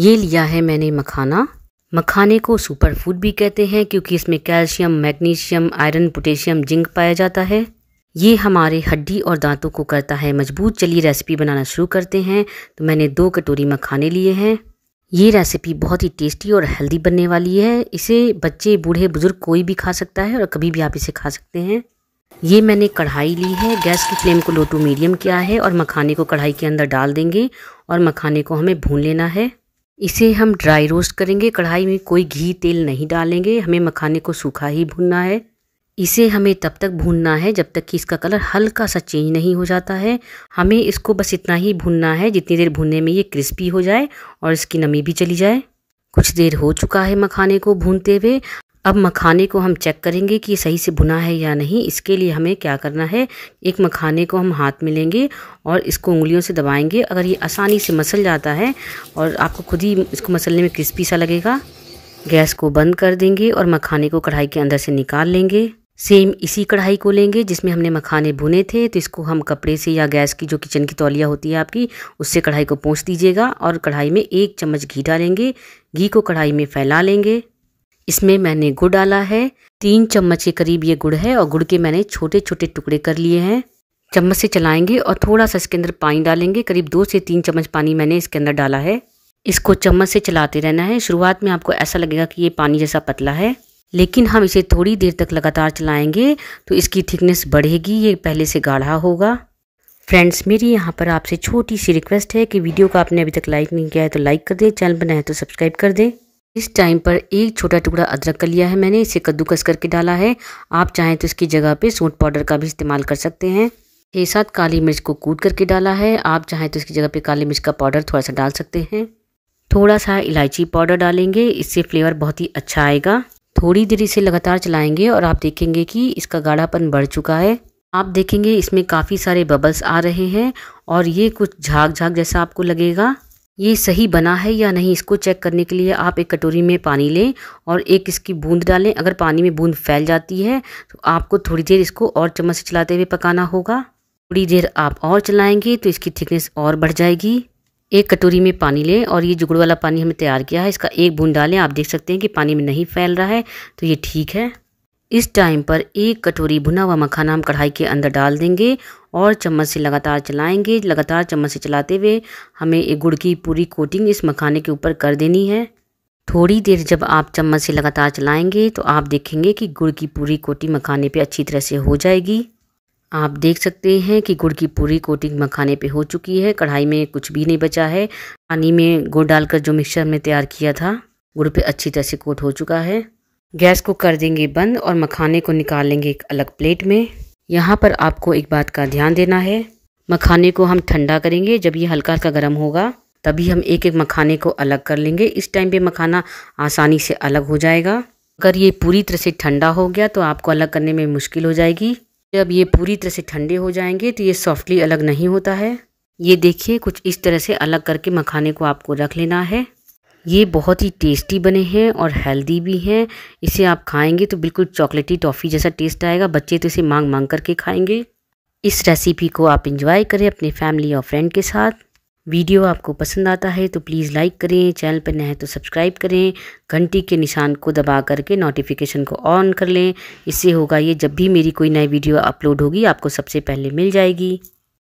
ये लिया है मैंने मखाना मखाने को सुपर फूड भी कहते हैं क्योंकि इसमें calcium magnesium iron potassium zinc पाया जाता है ये हमारे हड्डी और दांतों को करता है मजबूत चलिए रेसिपी बनाना शुरू करते हैं तो मैंने दो कटोरी मखाने लिए हैं ये रेसिपी बहुत ही टेस्टी और हेल्दी बनने वाली है इसे बच्चे बूढ़े बुजुर्ग कोई भी खा सकता है और कभी भी आप इसे खा सकते हैं ये मैंने कढ़ाई ली है गैस की फ्लेम को लो टू मीडियम किया है और मखाने को कढ़ाई के अंदर डाल देंगे और मखाने को हमें भून लेना है इसे हम ड्राई रोस्ट करेंगे कढ़ाई में कोई घी तेल नहीं डालेंगे हमें मखाने को सूखा ही भूनना है इसे हमें तब तक भूनना है जब तक कि इसका कलर हल्का सा चेंज नहीं हो जाता है हमें इसको बस इतना ही भूनना है जितनी देर भूनने में ये क्रिस्पी हो जाए और इसकी नमी भी चली जाए कुछ देर हो चुका है मखाने को भूनते हुए अब मखाने को हम चेक करेंगे कि सही से भुना है या नहीं इसके लिए हमें क्या करना है एक मखाने को हम हाथ में लेंगे और इसको उंगलियों से दबाएंगे अगर ये आसानी से मसल जाता है और आपको खुद ही इसको मसलने में क्रिस्पी सा लगेगा गैस को बंद कर देंगे और मखाने को कढ़ाई के अंदर से निकाल लेंगे सेम इसी कढ़ाई को लेंगे जिसमें हमने मखाने भुने थे तो इसको हम कपड़े से या गैस की जो किचन की तौलिया होती है आपकी उससे कढ़ाई को पोंछ दीजिएगा और कढ़ाई में एक चम्मच घी डालेंगे घी को कढ़ाई में फैला लेंगे इसमें मैंने गुड़ डाला है तीन चम्मच के करीब ये गुड़ है और गुड़ के मैंने छोटे छोटे टुकड़े कर लिए हैं चम्मच से चलाएंगे और थोड़ा सा इसके अंदर पानी डालेंगे करीब दो से तीन चम्मच पानी मैंने इसके अंदर डाला है इसको चम्मच से चलाते रहना है शुरुआत में आपको ऐसा लगेगा कि ये पानी जैसा पतला है लेकिन हम इसे थोड़ी देर तक लगातार चलाएंगे तो इसकी थिकनेस बढ़ेगी ये पहले से गाढ़ा होगा फ्रेंड्स मेरी यहाँ पर आपसे छोटी सी रिक्वेस्ट है कि वीडियो का आपने अभी तक लाइक नहीं किया है तो लाइक कर दें चैनल बनाए तो सब्सक्राइब कर दें इस टाइम पर एक छोटा टुकड़ा अदरक का लिया है मैंने इसे कद्दूकस करके डाला है आप चाहें तो इसकी जगह पे सूट पाउडर का भी इस्तेमाल कर सकते हैं छः सात काली मिर्च को कूट करके डाला है आप चाहें तो इसकी जगह पे काली मिर्च का पाउडर थोड़ा सा डाल सकते हैं थोड़ा सा इलायची पाउडर डालेंगे इससे फ्लेवर बहुत ही अच्छा आएगा थोड़ी देर इसे लगातार चलाएंगे और आप देखेंगे कि इसका गाढ़ापन बढ़ चुका है आप देखेंगे इसमें काफ़ी सारे बबल्स आ रहे हैं और ये कुछ झाग झाग जैसा आपको लगेगा ये सही बना है या नहीं इसको चेक करने के लिए आप एक कटोरी में पानी लें और एक इसकी बूंद डालें अगर पानी में बूंद फैल जाती है तो आपको थोड़ी देर इसको और चम्मच से चलाते हुए पकाना होगा थोड़ी देर आप और चलाएंगे तो इसकी थिकनेस और बढ़ जाएगी एक कटोरी में पानी लें और ये जुगड़ वाला पानी हमने तैयार किया है इसका एक बूंद डालें आप देख सकते हैं कि पानी में नहीं फैल रहा है तो ये ठीक है इस टाइम पर एक कटोरी भुना हुआ मखाना हम कढ़ाई के अंदर डाल देंगे और चम्मच से लगातार चलाएंगे लगातार चम्मच से चलाते हुए हमें एक गुड़ की पूरी कोटिंग इस मखाने के ऊपर कर देनी है थोड़ी देर जब आप चम्मच से लगातार चलाएंगे तो आप देखेंगे कि गुड़ की पूरी कोटिंग मखाने पे अच्छी तरह से हो जाएगी आप देख सकते हैं कि गुड़ की पूरी कोटिंग मखाने पे हो चुकी है कढ़ाई में कुछ भी नहीं बचा है पानी में गुड़ डालकर जो मिक्सर में तैयार किया था गुड़ पे अच्छी तरह से कोट हो चुका है गैस को कर देंगे बंद और मखाने को निकाल लेंगे एक अलग प्लेट में यहाँ पर आपको एक बात का ध्यान देना है मखाने को हम ठंडा करेंगे जब ये हल्का हल्का गर्म होगा तभी हम एक एक मखाने को अलग कर लेंगे इस टाइम पे मखाना आसानी से अलग हो जाएगा अगर ये पूरी तरह से ठंडा हो गया तो आपको अलग करने में मुश्किल हो जाएगी जब ये पूरी तरह से ठंडे हो जाएंगे तो ये सॉफ्टली अलग नहीं होता है ये देखिए कुछ इस तरह से अलग करके मखाने को आपको रख लेना है ये बहुत ही टेस्टी बने हैं और हेल्दी भी हैं इसे आप खाएंगे तो बिल्कुल चॉकलेटी टॉफ़ी जैसा टेस्ट आएगा बच्चे तो इसे मांग मांग करके खाएंगे इस रेसिपी को आप इंजॉय करें अपने फैमिली और फ्रेंड के साथ वीडियो आपको पसंद आता है तो प्लीज़ लाइक करें चैनल पर नए तो सब्सक्राइब करें घंटी के निशान को दबा करके नोटिफिकेशन को ऑन कर लें इससे होगा ये जब भी मेरी कोई नई वीडियो अपलोड होगी आपको सबसे पहले मिल जाएगी